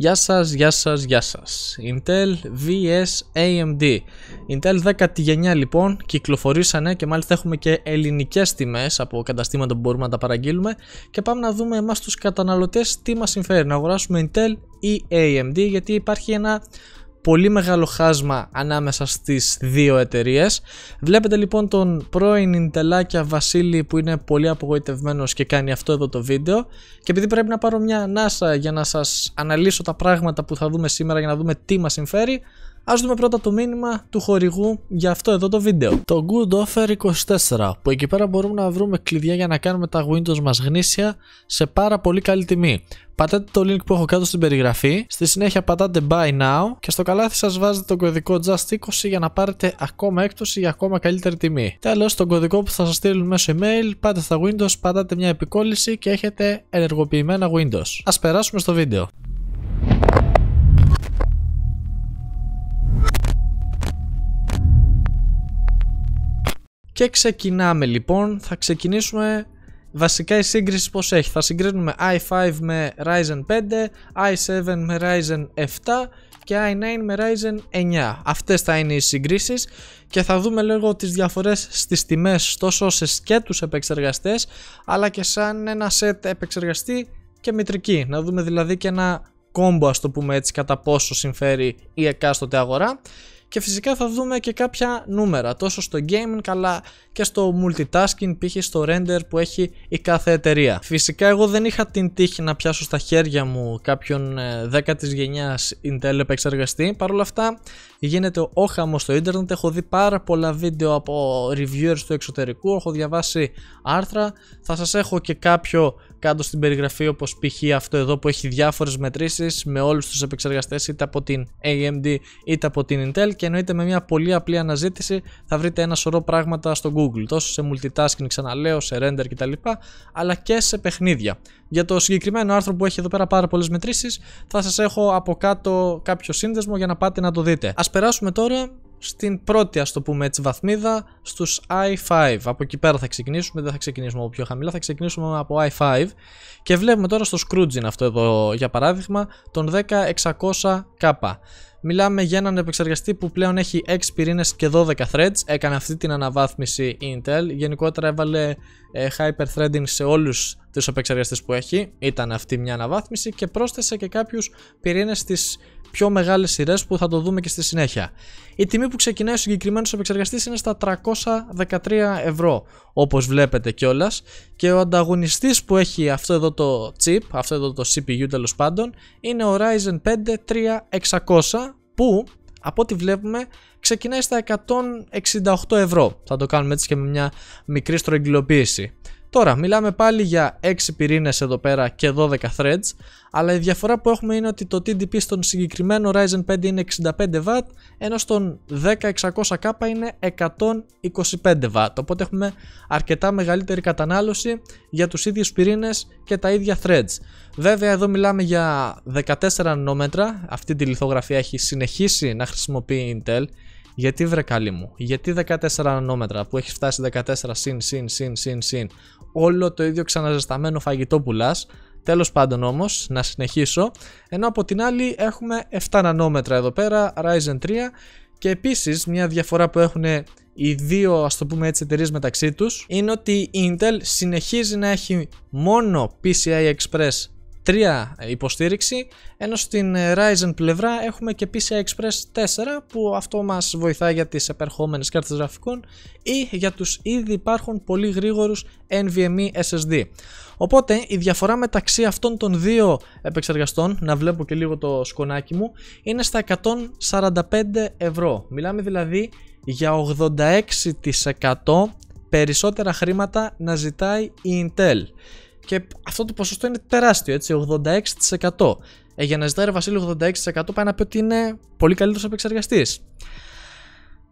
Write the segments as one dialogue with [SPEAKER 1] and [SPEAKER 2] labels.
[SPEAKER 1] Γεια σας, γεια σας, γεια σας. Intel vs AMD. Intel 10η γενιά λοιπόν κυκλοφορήσανε και μάλιστα έχουμε και ελληνικές τιμές από καταστήματα που μπορούμε να τα παραγγείλουμε και πάμε να δούμε εμάς τους καταναλωτές τι μας συμφέρει να αγοράσουμε Intel ή AMD γιατί υπάρχει ένα πολύ μεγάλο χάσμα ανάμεσα στις δύο εταιρείες. Βλέπετε λοιπόν τον πρώην Ιντελάκια Βασίλη που είναι πολύ απογοητευμένος και κάνει αυτό εδώ το βίντεο και επειδή πρέπει να πάρω μια ανάσα για να σας αναλύσω τα πράγματα που θα δούμε σήμερα για να δούμε τι μας συμφέρει Ας δούμε πρώτα το μήνυμα του χορηγού για αυτό εδώ το βίντεο. Το Good Offer 24 που εκεί πέρα μπορούμε να βρούμε κλειδιά για να κάνουμε τα Windows μας γνήσια σε πάρα πολύ καλή τιμή. Πατάτε το link που έχω κάτω στην περιγραφή. Στη συνέχεια πατάτε buy now και στο καλάθι σας βάζετε τον κωδικό just20 για να πάρετε ακόμα έκπτωση για ακόμα καλύτερη τιμή. Τέλος, τον κωδικό που θα σας στείλουν μέσω email, πάτε στα Windows, πατάτε μια επικόλυση και έχετε ενεργοποιημένα Windows. Ας περάσουμε στο βίντεο. Και ξεκινάμε λοιπόν, θα ξεκινήσουμε Βασικά η σύγκριση πως έχει, θα συγκρίνουμε i5 με Ryzen 5, i7 με Ryzen 7 και i9 με Ryzen 9. Αυτές θα είναι οι συγκρίσεις και θα δούμε λίγο τις διαφορές στις τιμές τόσο σε σκέτους επεξεργαστές αλλά και σαν ένα set επεξεργαστή και μητρική. Να δούμε δηλαδή και ένα κόμπο ας το πούμε έτσι κατά πόσο συμφέρει η εκάστοτε αγορά και φυσικά θα δούμε και κάποια νούμερα τόσο στο gaming αλλά και στο multitasking π.χ. στο render που έχει η κάθε εταιρεία. Φυσικά εγώ δεν είχα την τύχη να πιάσω στα χέρια μου κάποιον 10 ε, της γενιάς Intel επεξεργαστή παρόλα αυτά γίνεται ο χαμός στο ίντερνετ. Έχω δει πάρα πολλά βίντεο από reviewers του εξωτερικού, έχω διαβάσει άρθρα. Θα σας έχω και κάποιο κάτω στην περιγραφή όπως π.χ. αυτό εδώ που έχει διάφορες μετρήσεις με όλους τους επεξεργαστές είτε από την AMD είτε από την Intel και εννοείται με μια πολύ απλή αναζήτηση θα βρείτε ένα σωρό πράγματα στο Google τόσο σε multitasking ξαναλέω, σε render κτλ αλλά και σε παιχνίδια. Για το συγκεκριμένο άρθρο που έχει εδώ πέρα πάρα πολλές μετρήσεις. θα σας έχω από κάτω κάποιο σύνδεσμο για να πάτε να το δείτε περάσουμε τώρα στην πρώτη ας το πούμε έτσι βαθμίδα στους i5 από εκεί πέρα θα ξεκινήσουμε, δεν θα ξεκινήσουμε από πιο χαμηλά θα ξεκινήσουμε από i5 και βλέπουμε τώρα στο Scrooge αυτό εδώ για παράδειγμα τον 10600K Μιλάμε για έναν επεξεργαστή που πλέον έχει 6 πυρήνες και 12 threads έκανε αυτή την αναβάθμιση Intel γενικότερα έβαλε ε, hyper-threading σε όλους τους επεξεργαστές που έχει ήταν αυτή μια αναβάθμιση και πρόσθεσε και κάποιους πυρήνες στις πιο μεγάλες σειρές που θα το δούμε και στη συνέχεια. Η τιμή που ξεκινάει ο συγκεκριμένος επεξεργαστής είναι στα 313 ευρώ, όπως βλέπετε κιόλας. Και ο ανταγωνιστής που έχει αυτό εδώ το chip, αυτό εδώ το CPU τέλος πάντων, είναι ο Ryzen 5 3600 που από ό,τι βλέπουμε ξεκινάει στα 168 ευρώ. Θα το κάνουμε έτσι και με μια μικρή στρογγυλοποίηση. Τώρα, μιλάμε πάλι για 6 πυρήνες εδώ πέρα και 12 threads, αλλά η διαφορά που έχουμε είναι ότι το TDP στον συγκεκριμένο Ryzen 5 είναι 65W, ενώ στον 10600K είναι 125W. Οπότε έχουμε αρκετά μεγαλύτερη κατανάλωση για τους ίδιους πυρήνες και τα ίδια threads. Βέβαια, εδώ μιλάμε για 14 νόμετρα. Αυτή τη λιθογραφία έχει συνεχίσει να χρησιμοποιεί η Intel. Γιατί βρε καλή μου, γιατί 14 νανόμετρα που έχει φτάσει 14 συν συν συν συν συν όλο το ίδιο ξαναζεσταμένο φαγητό πουλά. Τέλος πάντων όμως, να συνεχίσω. Ενώ από την άλλη έχουμε 7 νανόμετρα εδώ πέρα, Ryzen 3 και επίσης μια διαφορά που έχουν οι δύο ας το πούμε έτσι εταιρείες μεταξύ τους είναι ότι η Intel συνεχίζει να έχει μόνο PCI Express 3 υποστήριξη ενώ στην Ryzen πλευρά έχουμε και PCI Express 4 που αυτό μας βοηθάει για τις επερχόμενες κάρτες γραφικών ή για τους ήδη υπάρχουν πολύ γρήγορους NVMe SSD. Οπότε η διαφορά μεταξύ αυτών των δύο επεξεργαστών, να βλέπω και λίγο το σκονάκι μου, είναι στα 145 ευρώ. Μιλάμε δηλαδή για 86% περισσότερα χρήματα να ζητάει η Intel. Και αυτό το ποσοστό είναι τεράστιο, έτσι, 86%. Ε, για να ζητάει ο Βασίλειο 86% πάει να πει ότι είναι πολύ καλύτερος επεξεργαστής.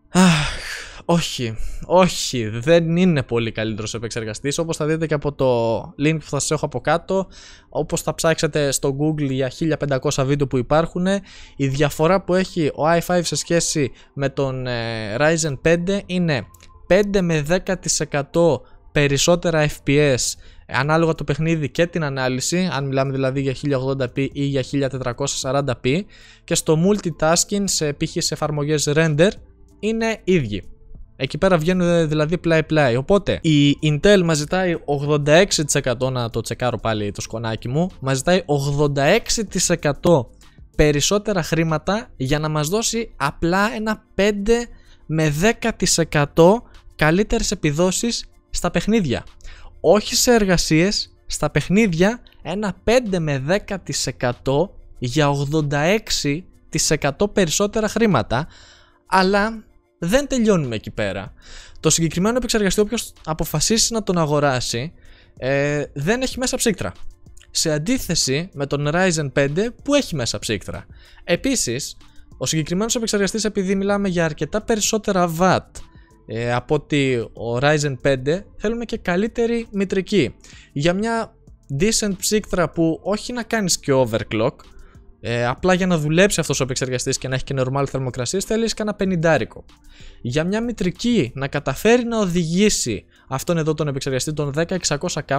[SPEAKER 1] Αχ, όχι, όχι, δεν είναι πολύ καλύτερος επεξεργαστής όπως θα δείτε και από το link που θα σας έχω από κάτω, Όπως θα ψάξετε στο Google για 1500 βίντεο που υπάρχουν, η διαφορά που έχει ο i5 σε σχέση με τον ε, Ryzen 5 είναι 5 με 10% περισσότερα FPS ανάλογα το παιχνίδι και την ανάλυση, αν μιλάμε δηλαδή για 1080p ή για 1440p και στο multitasking σε π.χ. σε εφαρμογές render είναι ίδιοι. Εκεί πέρα βγαίνουν ε, δηλαδή πλάι πλάι. Οπότε η Intel μας ζητάει 86% να το τσεκάρω πάλι το σκονάκι μου. Μας ζητάει 86% περισσότερα χρήματα για να μας δώσει απλά ένα 5 με 10% καλύτερες επιδόσεις στα παιχνίδια όχι σε εργασίες, στα παιχνίδια ένα 5 με 10% για 86% περισσότερα χρήματα, αλλά δεν τελειώνουμε εκεί πέρα. Το συγκεκριμένο επεξεργαστή όποιος αποφασίσει να τον αγοράσει ε, δεν έχει μέσα ψύκτρα. Σε αντίθεση με τον Ryzen 5 που έχει μέσα ψύκτρα. Επίσης, ο συγκεκριμένος επεξεργαστής επειδή μιλάμε για αρκετά περισσότερα Watt, ε, από ότι ο Ryzen 5 θέλουμε και καλύτερη μητρική για μια decent ψύκτρα που όχι να κάνεις και overclock ε, απλά για να δουλέψει αυτός ο επεξεργαστής και να έχει και normal θερμοκρασίες θέλεις κανένα πενιντάρικο. Για μια μητρική να καταφέρει να οδηγήσει αυτόν εδώ τον επεξεργαστή τον 10600K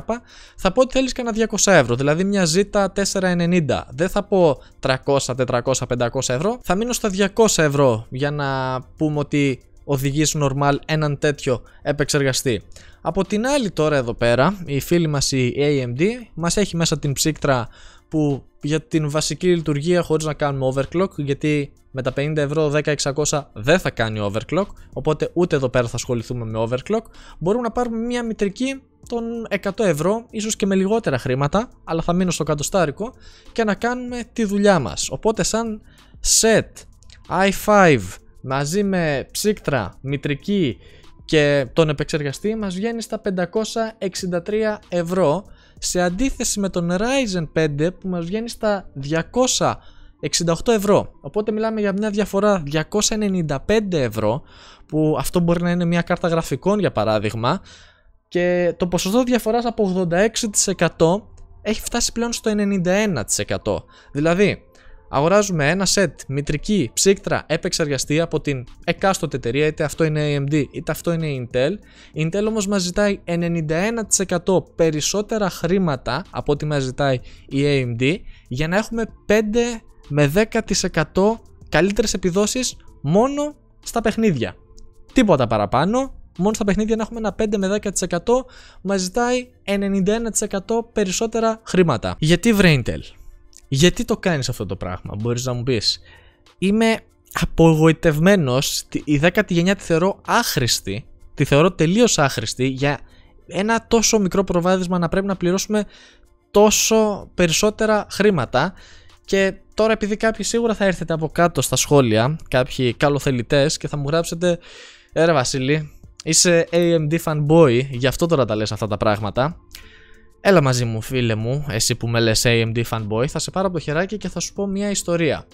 [SPEAKER 1] θα πω ότι θέλεις κανένα 200 ευρώ, δηλαδή μια Z490. Δεν θα πω 300, 400, 500 ευρώ, θα μείνω στα 200 ευρώ για να πούμε ότι οδηγήσει normal έναν τέτοιο επεξεργαστή. Από την άλλη τώρα εδώ πέρα η φίλη μας η AMD μας έχει μέσα την ψύκτρα που για την βασική λειτουργία χωρίς να κάνουμε overclock γιατί με τα 50 ευρώ 10600 δεν θα κάνει overclock οπότε ούτε εδώ πέρα θα ασχοληθούμε με overclock μπορούμε να πάρουμε μια μητρική των 100 ευρώ ίσως και με λιγότερα χρήματα αλλά θα μείνω στο κατοστάρικο και να κάνουμε τη δουλειά μας οπότε σαν set i5 μαζί με ψύκτρα, μητρική και τον επεξεργαστή μας βγαίνει στα 563 ευρώ σε αντίθεση με τον Ryzen 5 που μας βγαίνει στα 268 ευρώ οπότε μιλάμε για μια διαφορά 295 ευρώ που αυτό μπορεί να είναι μια κάρτα γραφικών για παράδειγμα και το ποσοστό διαφοράς από 86% έχει φτάσει πλέον στο 91% δηλαδή αγοράζουμε ένα σετ μητρική ψύκτρα επεξεργαστή από την εκάστοτε εταιρεία, είτε αυτό είναι AMD είτε αυτό είναι Intel. Η Intel όμως μας ζητάει 91% περισσότερα χρήματα από ό,τι μας ζητάει η AMD για να έχουμε 5 με 10% καλύτερες επιδόσεις μόνο στα παιχνίδια. Τίποτα παραπάνω, μόνο στα παιχνίδια να έχουμε ένα 5 με 10% μας ζητάει 91% περισσότερα χρήματα. Γιατί βρε Intel? Γιατί το κάνεις αυτό το πράγμα, μπορείς να μου πεις. Είμαι απογοητευμένος, η δέκατη γενιά τη θεωρώ άχρηστη, τη θεωρώ τελείως άχρηστη για ένα τόσο μικρό προβάδισμα να πρέπει να πληρώσουμε τόσο περισσότερα χρήματα και τώρα επειδή κάποιοι σίγουρα θα έρθετε από κάτω στα σχόλια, κάποιοι καλοθελητές και θα μου γράψετε «Ρε Βασίλη, είσαι AMD fanboy, γι' αυτό τώρα τα λες αυτά τα πράγματα». Έλα μαζί μου φίλε μου, εσύ που με λες AMD fanboy, θα σε πάρω από το χεράκι και θα σου πω μια ιστορία.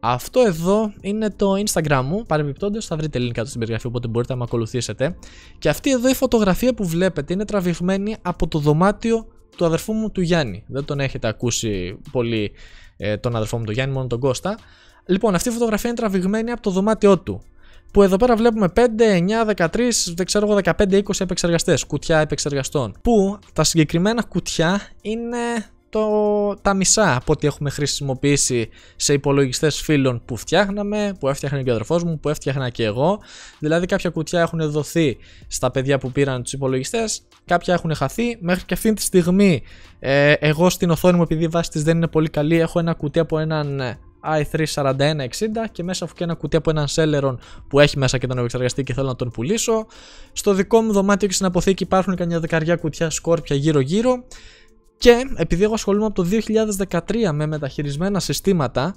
[SPEAKER 1] Αυτό εδώ είναι το Instagram μου, παρεμπιπτόντως θα βρείτε link κάτω στην περιγραφή οπότε μπορείτε να με ακολουθήσετε. Και αυτή εδώ η φωτογραφία που βλέπετε είναι τραβηγμένη από το δωμάτιο του αδερφού μου του Γιάννη. Δεν τον έχετε ακούσει πολύ ε, τον αδερφό μου του Γιάννη, μόνο τον Κώστα. Λοιπόν, αυτή η φωτογραφία είναι τραβηγμένη από το δωμάτιό του που εδώ πέρα βλέπουμε 5, 9, 13, δεν ξέρω εγώ 15, 20 επεξεργαστές, κουτιά επεξεργαστών που τα συγκεκριμένα κουτιά είναι το, τα μισά από ό,τι έχουμε χρησιμοποιήσει σε υπολογιστές φίλων που φτιάχναμε, που έφτιαχνε και ο αδερφός μου, που έφτιαχνα και εγώ. Δηλαδή κάποια κουτιά έχουν δοθεί στα παιδιά που πήραν τους υπολογιστές, κάποια έχουν χαθεί. Μέχρι και αυτή τη στιγμή ε, εγώ στην οθόνη μου επειδή η βάση της δεν είναι πολύ καλή έχω ένα κουτί από έναν ε, i3-4160 και μέσα έχω και ένα κουτί από έναν Celeron που έχει μέσα και τον επεξεργαστή και θέλω να τον πουλήσω. Στο δικό μου δωμάτιο και στην αποθήκη υπάρχουν καμιά δεκαριά κουτιά σκόρπια γύρω-γύρω. Και επειδή εγώ ασχολούμαι από το 2013 με μεταχειρισμένα συστήματα,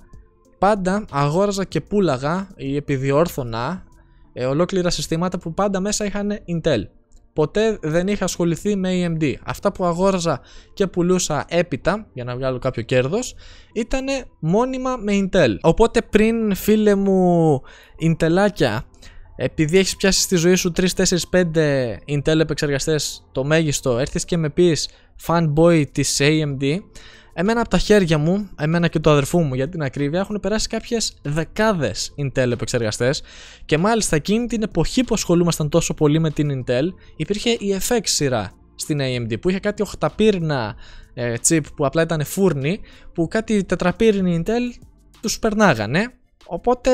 [SPEAKER 1] πάντα αγόραζα και πούλαγα ή επιδιόρθωνα ε, ολόκληρα συστήματα που πάντα μέσα είχαν Intel ποτέ δεν είχα ασχοληθεί με AMD. Αυτά που αγόραζα και πουλούσα έπειτα για να βγάλω κάποιο κέρδος ήταν μόνιμα με Intel. Οπότε πριν φίλε μου Intelάκια επειδή έχεις πιάσει στη ζωή σου 3, 4, 5 Intel επεξεργαστές το μέγιστο έρθεις και με πεις fanboy της AMD Εμένα από τα χέρια μου, εμένα και του αδερφού μου για την ακρίβεια, έχουν περάσει κάποιες δεκάδες Intel επεξεργαστές και μάλιστα εκείνη την εποχή που ασχολούμασταν τόσο πολύ με την Intel, υπήρχε η FX σειρά στην AMD που είχε κάτι οχταπύρνα ε, chip που απλά ήταν φούρνη, που κάτι τετραπύρνη Intel τους περνάγανε. Οπότε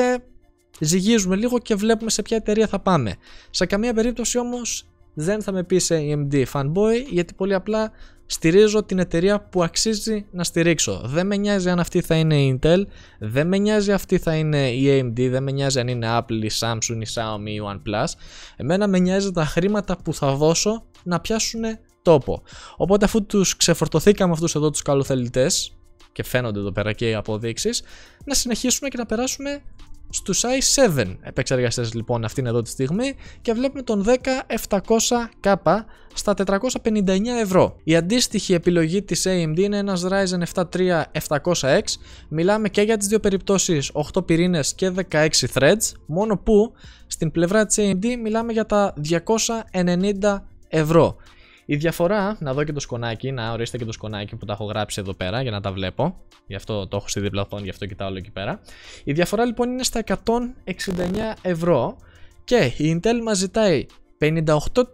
[SPEAKER 1] ζυγίζουμε λίγο και βλέπουμε σε ποια εταιρεία θα πάμε. Σε καμία περίπτωση όμως δεν θα με πει σε AMD fanboy γιατί πολύ απλά στηρίζω την εταιρεία που αξίζει να στηρίξω. Δεν με νοιάζει αν αυτή θα είναι η Intel, δεν με νοιάζει αυτή θα είναι η AMD, δεν με νοιάζει αν είναι Apple, η Samsung, η Xiaomi, η OnePlus. Εμένα με νοιάζει τα χρήματα που θα δώσω να πιάσουν τόπο. Οπότε αφού τους ξεφορτωθήκαμε αυτούς εδώ τους καλοθελητές και φαίνονται εδώ πέρα και οι αποδείξεις, να συνεχίσουμε και να περάσουμε Στους i7 επεξεργαστές λοιπόν αυτήν εδώ τη στιγμή και βλέπουμε τον 10700K στα 459 ευρώ. Η αντίστοιχη επιλογή της AMD είναι ένας Ryzen 7 x Μιλάμε και για τις δύο περιπτώσεις 8 πυρήνες και 16 threads, μόνο που στην πλευρά της AMD μιλάμε για τα 290 ευρώ. Η διαφορά, να δω και το σκονάκι, να ορίστε και το σκονάκι που τα έχω γράψει εδώ πέρα για να τα βλέπω. Γι' αυτό το έχω στη δίπλα οθόνη, γι' αυτό κοιτάω όλο εκεί πέρα. Η διαφορά λοιπόν είναι στα 169 ευρώ και η Intel μας ζητάει 58%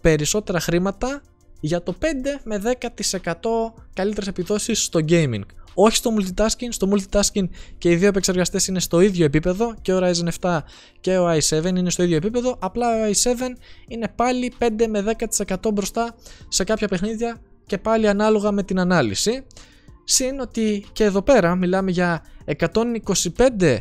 [SPEAKER 1] περισσότερα χρήματα για το 5 με 10% καλύτερες επιδόσεις στο gaming όχι στο multitasking. Στο multitasking και οι δύο επεξεργαστές είναι στο ίδιο επίπεδο και ο Ryzen 7 και ο i7 είναι στο ίδιο επίπεδο. Απλά ο i7 είναι πάλι 5 με 10% μπροστά σε κάποια παιχνίδια και πάλι ανάλογα με την ανάλυση. Συν ότι και εδώ πέρα μιλάμε για 125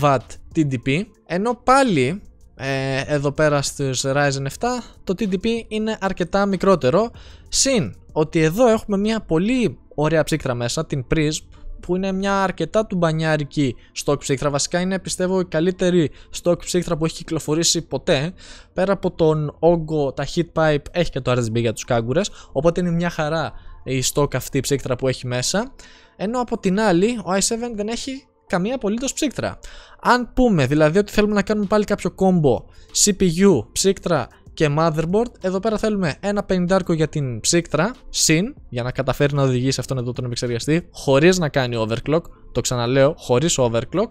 [SPEAKER 1] W TDP ενώ πάλι ε, εδώ πέρα στους Ryzen 7 το TDP είναι αρκετά μικρότερο συν ότι εδώ έχουμε μια πολύ ωραία ψύκτρα μέσα, την Prism που είναι μια αρκετά του μπανιάρικη stock ψύχτρα. Βασικά είναι πιστεύω η καλύτερη stock ψύχτρα που έχει κυκλοφορήσει ποτέ. Πέρα από τον όγκο, τα heat pipe έχει και το RSB για τους κάγκουρες. Οπότε είναι μια χαρά η στόκ αυτή ψύχτρα που έχει μέσα. Ενώ από την άλλη ο i7 δεν έχει καμία απολύτως ψύκτρα. Αν πούμε δηλαδή ότι θέλουμε να κάνουμε πάλι κάποιο κόμπο CPU, ψύκτρα και motherboard. Εδώ πέρα θέλουμε ένα 50 για την ψύκτρα, συν, για να καταφέρει να οδηγήσει αυτόν εδώ τον επεξεργαστή, χωρίς να κάνει overclock. Το ξαναλέω, χωρίς overclock.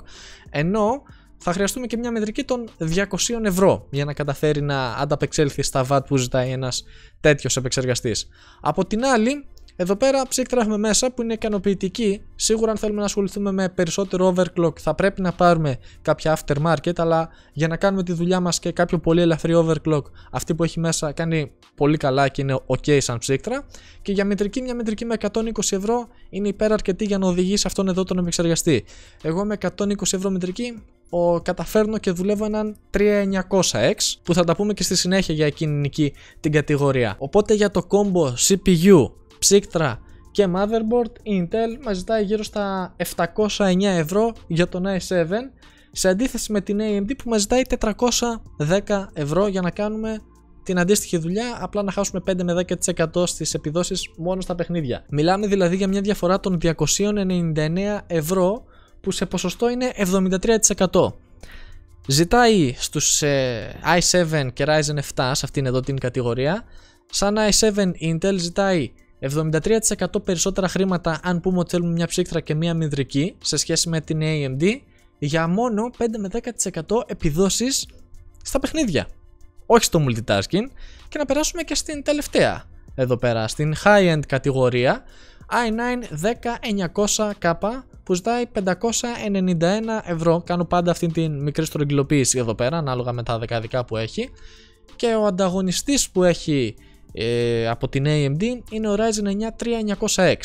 [SPEAKER 1] Ενώ θα χρειαστούμε και μια μετρική των 200 ευρώ για να καταφέρει να ανταπεξέλθει στα VAT που ζητάει ένας τέτοιος επεξεργαστής. Από την άλλη, εδώ πέρα ψύκτρα έχουμε μέσα που είναι ικανοποιητική. Σίγουρα αν θέλουμε να ασχοληθούμε με περισσότερο overclock θα πρέπει να πάρουμε κάποια aftermarket αλλά για να κάνουμε τη δουλειά μας και κάποιο πολύ ελαφρύ overclock αυτή που έχει μέσα κάνει πολύ καλά και είναι ok σαν ψύκτρα και για μητρική, μια μητρική με 120 ευρώ είναι υπέρα αρκετή για να οδηγήσει αυτόν εδώ τον επεξεργαστή. Εγώ με 120 ευρώ μητρική ο, καταφέρνω και δουλεύω έναν 3900X που θα τα πούμε και στη συνέχεια για εκείνη την κατηγορία. Οπότε για το combo CPU ψύκτρα και motherboard Intel μας ζητάει γύρω στα 709 ευρώ για τον i7 σε αντίθεση με την AMD που μας ζητάει 410 ευρώ για να κάνουμε την αντίστοιχη δουλειά, απλά να χάσουμε 5 με 10% στις επιδόσεις μόνο στα παιχνίδια. Μιλάμε δηλαδή για μια διαφορά των 299 ευρώ που σε ποσοστό είναι 73%. Ζητάει στους i7 ε, και Ryzen 7 σε αυτήν εδώ την κατηγορία, σαν i7 Intel ζητάει 73% περισσότερα χρήματα αν πούμε ότι θέλουμε μια ψύχτρα και μια μηδρική σε σχέση με την AMD για μόνο 5 με 10% επιδόσεις στα παιχνίδια. Όχι στο multitasking και να περάσουμε και στην τελευταία εδώ πέρα, στην high-end κατηγορία i9-10900K που ζητάει 591 ευρώ. Κάνω πάντα αυτή την μικρή στρογγυλοποίηση εδώ πέρα, ανάλογα με τα δεκαδικά που έχει. Και ο ανταγωνιστής που έχει ε, από την AMD είναι ο Ryzen 9 3900X.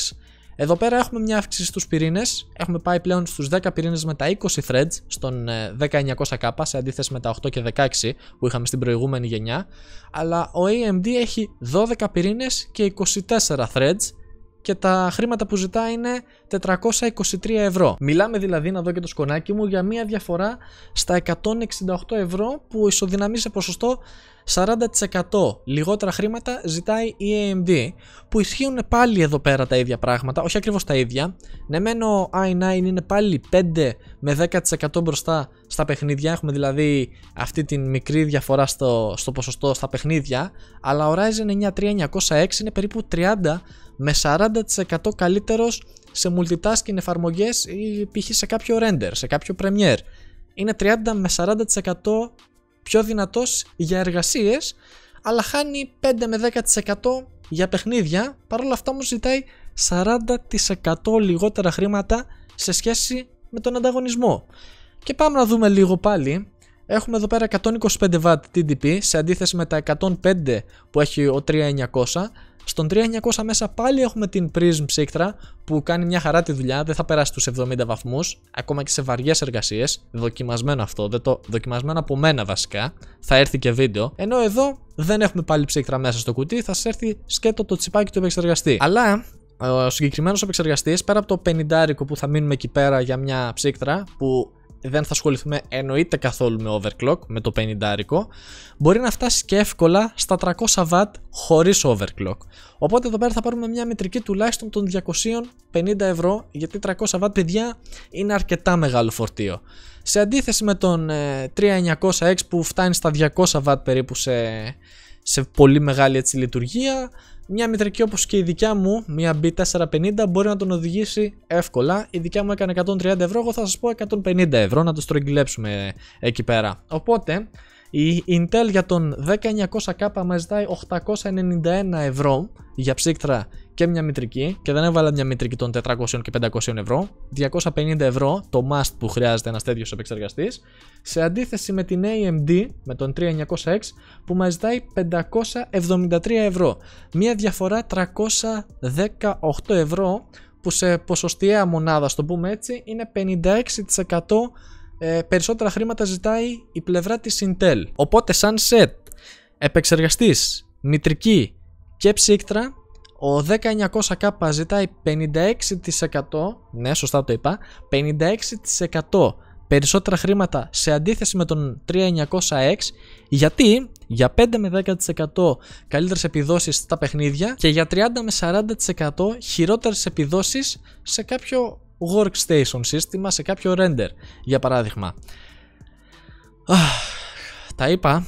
[SPEAKER 1] Εδώ πέρα έχουμε μια αύξηση στους πυρήνες, έχουμε πάει πλέον στους 10 πυρήνες με τα 20 threads στον 1900K ε, σε αντίθεση με τα 8 και 16 που είχαμε στην προηγούμενη γενιά αλλά ο AMD έχει 12 πυρήνες και 24 threads και τα χρήματα που ζητά είναι 423 ευρώ. Μιλάμε δηλαδή, να δω και το σκονάκι μου, για μια διαφορά στα 168 ευρώ που ισοδυναμεί σε ποσοστό 40% λιγότερα χρήματα ζητάει η AMD που ισχύουν πάλι εδώ πέρα τα ίδια πράγματα, όχι ακριβώς τα ίδια. Ναι μεν i9 είναι πάλι 5 με 10% μπροστά στα παιχνίδια, έχουμε δηλαδή αυτή την μικρή διαφορά στο, στο ποσοστό στα παιχνίδια, αλλά ο Ryzen 9 3906 είναι περίπου 30 με 40% καλύτερος σε multitasking εφαρμογές ή π.χ. σε κάποιο render, σε κάποιο premiere. Είναι 30 με 40% πιο δυνατός για εργασίες, αλλά χάνει 5 με 10% για παιχνίδια, παρόλα αυτά μου ζητάει 40% λιγότερα χρήματα σε σχέση με τον ανταγωνισμό. Και πάμε να δούμε λίγο πάλι. Έχουμε εδώ πέρα 125W TDP σε αντίθεση με τα 105 που έχει ο 3900 στον 3900 μέσα πάλι έχουμε την Prism ψήκτρα που κάνει μια χαρά τη δουλειά, δεν θα περάσει τους 70 βαθμούς, ακόμα και σε βαριές εργασίες, δοκιμασμένο αυτό, δεν το, δοκιμασμένο από μένα βασικά, θα έρθει και βίντεο, ενώ εδώ δεν έχουμε πάλι ψύχτρα μέσα στο κουτί, θα σας έρθει σκέτο το τσιπάκι του επεξεργαστή. Αλλά ο συγκεκριμένος επεξεργαστής, πέρα από το 50 που θα μείνουμε εκεί πέρα για μια ψύκτρα, που δεν θα ασχοληθούμε εννοείται καθόλου με overclock, με το 50 αρικό, μπορεί να φτάσει και εύκολα στα 300W χωρίς overclock. Οπότε εδώ πέρα θα πάρουμε μια μετρική τουλάχιστον των 250 ευρώ, γιατί 300W παιδιά είναι αρκετά μεγάλο φορτίο. Σε αντίθεση με τον 3900X ε, που φτάνει στα 200W περίπου σε, σε πολύ μεγάλη έτσι λειτουργία, μια μητρική όπως και η δικιά μου, μια B450, μπορεί να τον οδηγήσει εύκολα. Η δικιά μου έκανε 130 ευρώ, εγώ θα σας πω 150 ευρώ να το στρογγυλέψουμε εκεί πέρα. Οπότε, η Intel για τον 10900K μας ζητάει 891 ευρώ για ψύκτρα και μια μητρική και δεν έβαλα μια μητρική των 400 και 500 ευρώ. 250 ευρώ το must που χρειάζεται ένας τέτοιος επεξεργαστής. Σε αντίθεση με την AMD, με τον 3900X, που μας ζητάει 573 ευρώ. Μια διαφορά 318 ευρώ που σε ποσοστιαία μονάδα, στο πούμε έτσι, είναι 56% ε, περισσότερα χρήματα ζητάει η πλευρά της Intel. Οπότε σαν σετ επεξεργαστής, μητρική και ψύκτρα ο 1900K ζητάει 56% ναι σωστά το είπα 56% περισσότερα χρήματα σε αντίθεση με τον 3900X γιατί για 5 με 10% καλύτερες επιδόσεις στα παιχνίδια και για 30 με 40% χειρότερες επιδόσεις σε κάποιο workstation σύστημα, σε κάποιο render για παράδειγμα. Τα είπα,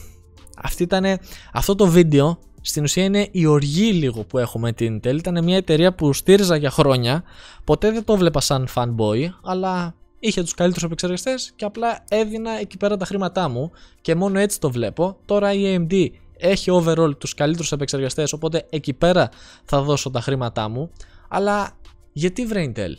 [SPEAKER 1] Αυτή ήταν αυτό το βίντεο στην ουσία είναι η οργή λίγο που έχουμε την Intel. Ήταν μια εταιρεία που στήριζα για χρόνια. Ποτέ δεν το βλέπα σαν fanboy, αλλά είχε τους καλύτερους επεξεργαστές και απλά έδινα εκεί πέρα τα χρήματά μου και μόνο έτσι το βλέπω. Τώρα η AMD έχει overall τους καλύτερους επεξεργαστές, οπότε εκεί πέρα θα δώσω τα χρήματά μου. Αλλά γιατί βρε Intel,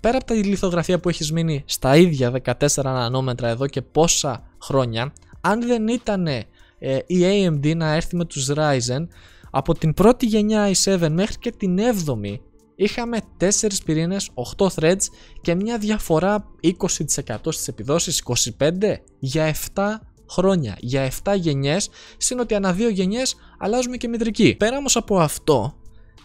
[SPEAKER 1] πέρα από τη λιθογραφία που έχεις μείνει στα ίδια 14 νανόμετρα εδώ και πόσα χρόνια, αν δεν ήτανε ε, η AMD να έρθει με τους Ryzen από την πρώτη γενιά i7 μέχρι και την 7η είχαμε 4 πυρήνες, 8 threads και μια διαφορά 20% στις επιδόσεις, 25% για 7 χρόνια, για 7 γενιές, σύν ότι ανά 2 γενιές αλλάζουμε και μητρική. Πέρα όμως από αυτό,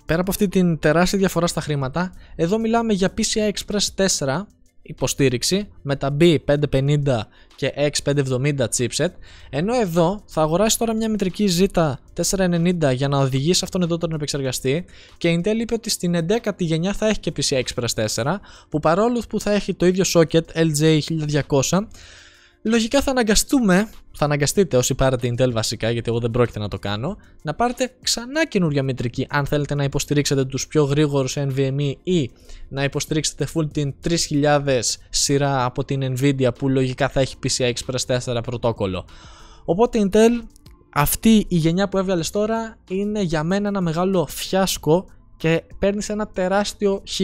[SPEAKER 1] πέρα από αυτή την τεράστια διαφορά στα χρήματα, εδώ μιλάμε για PCI Express 4 υποστήριξη με τα B550 και X570 chipset ενώ εδώ θα αγοράσει τώρα μια μητρική Z490 για να οδηγήσει αυτόν εδώ τον επεξεργαστή και η Intel είπε ότι στην 11η γενιά θα έχει και PCI Express 4 που παρόλο που θα έχει το ίδιο socket LJ1200 λογικά θα αναγκαστούμε, θα αναγκαστείτε όσοι πάρετε Intel βασικά, γιατί εγώ δεν πρόκειται να το κάνω, να πάρετε ξανά καινούργια μητρική αν θέλετε να υποστηρίξετε τους πιο γρήγορους NVMe ή να υποστηρίξετε full την 3000 σειρά από την Nvidia που λογικά θα έχει PCI Express 4 πρωτόκολλο. Οπότε Intel αυτή η γενιά που έβγαλες τώρα είναι για μένα ένα μεγάλο φιάσκο και παίρνεις ένα τεράστιο χ.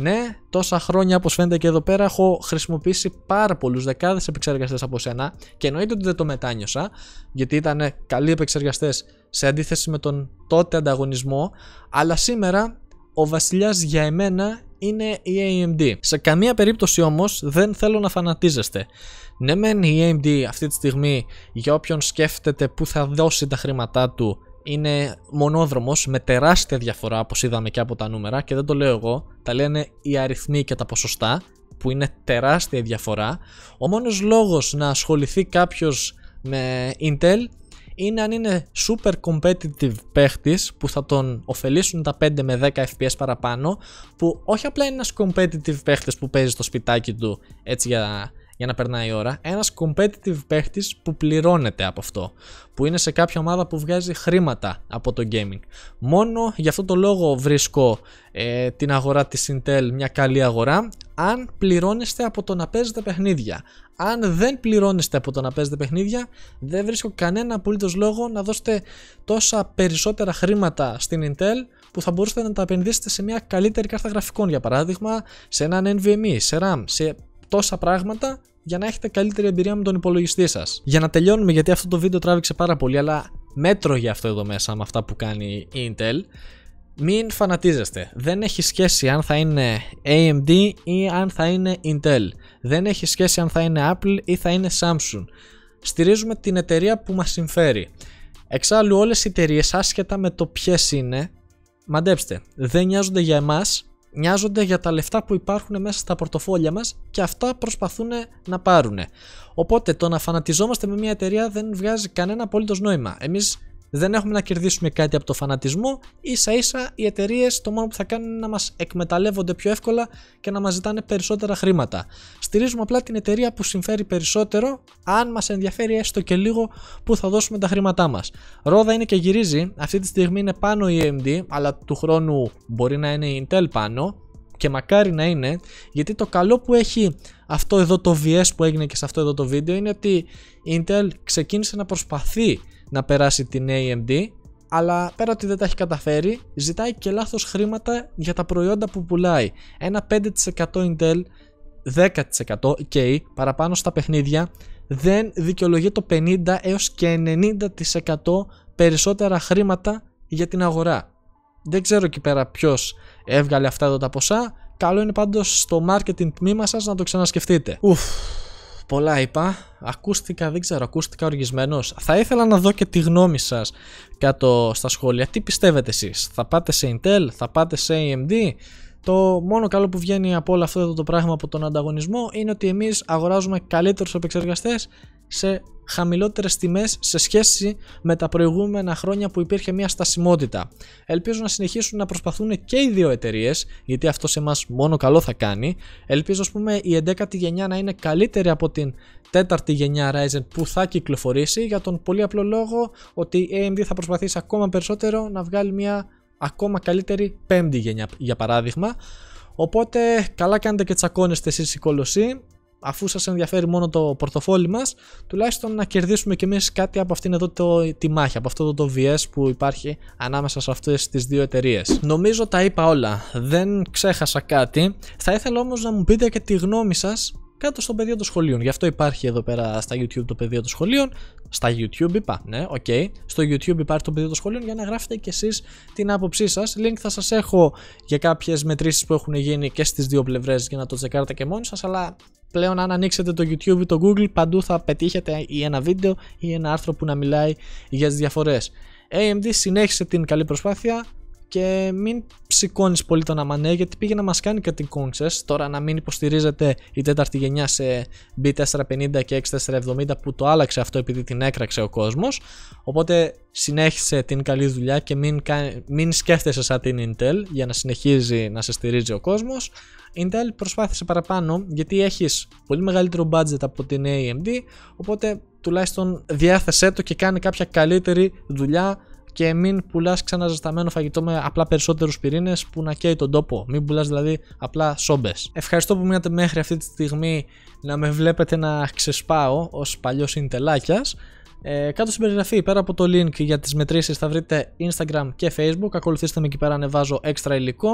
[SPEAKER 1] Ναι, τόσα χρόνια όπως φαίνεται και εδώ πέρα έχω χρησιμοποιήσει πάρα πολλούς δεκάδες επεξεργαστές από σένα και εννοείται ότι δεν το μετάνιωσα, γιατί ήταν καλοί επεξεργαστές σε αντίθεση με τον τότε ανταγωνισμό. Αλλά σήμερα ο βασιλιάς για εμένα είναι η AMD. Σε καμία περίπτωση όμως δεν θέλω να φανατίζεστε. Ναι μεν η AMD αυτή τη στιγμή για όποιον σκέφτεται που θα δώσει τα χρήματά του είναι μονόδρομος με τεράστια διαφορά όπως είδαμε και από τα νούμερα και δεν το λέω εγώ, τα λένε οι αριθμοί και τα ποσοστά που είναι τεράστια διαφορά. Ο μόνος λόγος να ασχοληθεί κάποιος με Intel είναι αν είναι super competitive παίχτης που θα τον ωφελήσουν τα 5 με 10 FPS παραπάνω που όχι απλά είναι ένας competitive παίχτης που παίζει στο σπιτάκι του έτσι για για να περνάει η ώρα, ένας competitive παίχτης που πληρώνεται από αυτό. Που είναι σε κάποια ομάδα που βγάζει χρήματα από το gaming. Μόνο γι' αυτό το λόγο βρίσκω ε, την αγορά της Intel μια καλή αγορά, αν πληρώνεστε από το να παίζετε παιχνίδια. Αν δεν πληρώνεστε από το να παίζετε παιχνίδια, δεν βρίσκω κανένα απολύτως λόγο να δώσετε τόσα περισσότερα χρήματα στην Intel που θα μπορούσατε να τα επενδύσετε σε μια καλύτερη κάρτα γραφικών, για παράδειγμα, σε έναν NVMe, σε RAM, σε τόσα πράγματα για να έχετε καλύτερη εμπειρία με τον υπολογιστή σας. Για να τελειώνουμε, γιατί αυτό το βίντεο τράβηξε πάρα πολύ, αλλά μέτρο για αυτό εδώ μέσα με αυτά που κάνει η Intel. Μην φανατίζεστε. Δεν έχει σχέση αν θα είναι AMD ή αν θα είναι Intel. Δεν έχει σχέση αν θα είναι Apple ή θα είναι Samsung. Στηρίζουμε την εταιρεία που μας συμφέρει. Εξάλλου όλες οι εταιρείες άσχετα με το ποιες είναι, μαντέψτε, δεν νοιάζονται για εμάς νοιάζονται για τα λεφτά που υπάρχουν μέσα στα πορτοφόλια μας και αυτά προσπαθούν να πάρουν. Οπότε το να φανατιζόμαστε με μια εταιρεία δεν βγάζει κανένα απολύτως νόημα. Εμείς δεν έχουμε να κερδίσουμε κάτι από το φανατισμό. σα ίσα οι εταιρείες το μόνο που θα κάνουν είναι να μας εκμεταλλεύονται πιο εύκολα και να μας ζητάνε περισσότερα χρήματα. Στηρίζουμε απλά την εταιρεία που συμφέρει περισσότερο, αν μας ενδιαφέρει έστω και λίγο, που θα δώσουμε τα χρήματά μας. Ρόδα είναι και γυρίζει. Αυτή τη στιγμή είναι πάνω η AMD, αλλά του χρόνου μπορεί να είναι η Intel πάνω και μακάρι να είναι γιατί το καλό που έχει αυτό εδώ το VS που έγινε και σε αυτό εδώ το βίντεο είναι ότι η Intel ξεκίνησε να προσπαθεί να περάσει την AMD αλλά πέρα ότι δεν τα έχει καταφέρει ζητάει και λάθος χρήματα για τα προϊόντα που πουλάει ένα 5% Intel 10% K παραπάνω στα παιχνίδια δεν δικαιολογεί το 50 έως και 90% περισσότερα χρήματα για την αγορά δεν ξέρω εκεί πέρα ποιος έβγαλε αυτά τα ποσά καλό είναι πάντως στο marketing τμήμα σας να το ξανασκεφτείτε Ουφ, πολλά είπα. Ακούστηκα, δεν ξέρω, ακούστηκα οργισμένος. Θα ήθελα να δω και τη γνώμη σας κάτω στα σχόλια. Τι πιστεύετε εσείς, θα πάτε σε Intel, θα πάτε σε AMD. Το μόνο καλό που βγαίνει από όλο αυτό το πράγμα από τον ανταγωνισμό είναι ότι εμείς αγοράζουμε καλύτερους επεξεργαστές σε χαμηλότερες τιμές σε σχέση με τα προηγούμενα χρόνια που υπήρχε μια στασιμότητα. Ελπίζω να συνεχίσουν να προσπαθούν και οι δύο εταιρείες, γιατί αυτό σε εμάς μόνο καλό θα κάνει. Ελπίζω, ας πούμε, η 11η γενιά να είναι καλύτερη από την 4η γενιά Ryzen που θα κυκλοφορήσει για τον πολύ απλό λόγο ότι η AMD θα προσπαθήσει ακόμα περισσότερο να βγάλει μια ακόμα καλύτερη 5η γενιά, για παράδειγμα. Οπότε, καλά κάνετε και τσακώνεστε εσείς οι κολοσσοί αφού σας ενδιαφέρει μόνο το πορτοφόλι μας, τουλάχιστον να κερδίσουμε κι εμείς κάτι από αυτήν εδώ το, τη μάχη, από αυτό το VS που υπάρχει ανάμεσα σε αυτές τις δύο εταιρείες. Νομίζω τα είπα όλα, δεν ξέχασα κάτι. Θα ήθελα όμως να μου πείτε και τη γνώμη σας κάτω στο πεδίο των σχολείων. Γι' αυτό υπάρχει εδώ πέρα στα YouTube το πεδίο των σχολείων. Στα YouTube είπα, ναι, οκ. Okay. Στο YouTube υπάρχει το πεδίο των σχολείων για να γράφετε και εσείς την άποψή σας. Link θα σας έχω για κάποιες μετρήσεις που έχουν γίνει και στις δύο πλευρές για να το τσεκάρετε και μόνοι σας. Αλλά πλέον, αν ανοίξετε το YouTube ή το Google, παντού θα πετύχετε ή ένα βίντεο ή ένα άρθρο που να μιλάει για τις διαφορές. AMD ε, συνέχισε την καλή προσπάθεια, και μην σηκώνει πολύ τον αμανέ γιατί πήγε να μας κάνει κάτι κόνξες Τώρα να μην υποστηρίζεται η τέταρτη γενιά σε B450 και X470 που το άλλαξε αυτό επειδή την έκραξε ο κόσμος. Οπότε συνέχισε την καλή δουλειά και μην, σκέφτεσαι σαν την Intel για να συνεχίζει να σε στηρίζει ο κόσμος. Intel προσπάθησε παραπάνω γιατί έχεις πολύ μεγαλύτερο budget από την AMD. Οπότε τουλάχιστον διάθεσέ το και κάνει κάποια καλύτερη δουλειά και μην πουλάς ξανά φαγητό με απλά περισσότερους πυρήνες που να καίει τον τόπο. Μην πουλάς δηλαδή απλά σόμπες. Ευχαριστώ που μείνατε μέχρι αυτή τη στιγμή να με βλέπετε να ξεσπάω ως παλιός συντελάκια. Ε, κάτω στην περιγραφή, πέρα από το link για τις μετρήσεις, θα βρείτε Instagram και Facebook. Ακολουθήστε με εκεί πέρα, ανεβάζω έξτρα υλικό.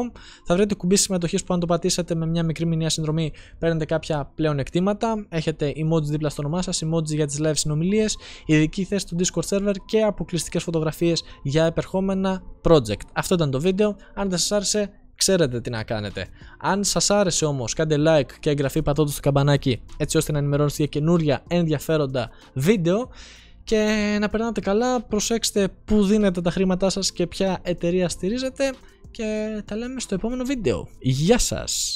[SPEAKER 1] Θα βρείτε κουμπί συμμετοχής που αν το πατήσετε με μια μικρή μηνιαία συνδρομή, παίρνετε κάποια πλέον εκτήματα. Έχετε emoji δίπλα στο όνομά σας, emoji για τις live συνομιλίες, ειδική θέση του Discord server και αποκλειστικές φωτογραφίες για επερχόμενα project. Αυτό ήταν το βίντεο. Αν δεν σας άρεσε, ξέρετε τι να κάνετε. Αν σας άρεσε όμως, κάντε like και εγγραφή πατώντας το καμπανάκι έτσι ώστε να ενημερώνεστε για καινούρια ενδιαφέροντα βίντεο και να περνάτε καλά, προσέξτε πού δίνετε τα χρήματά σας και ποια εταιρεία στηρίζετε και τα λέμε στο επόμενο βίντεο. Γεια σας!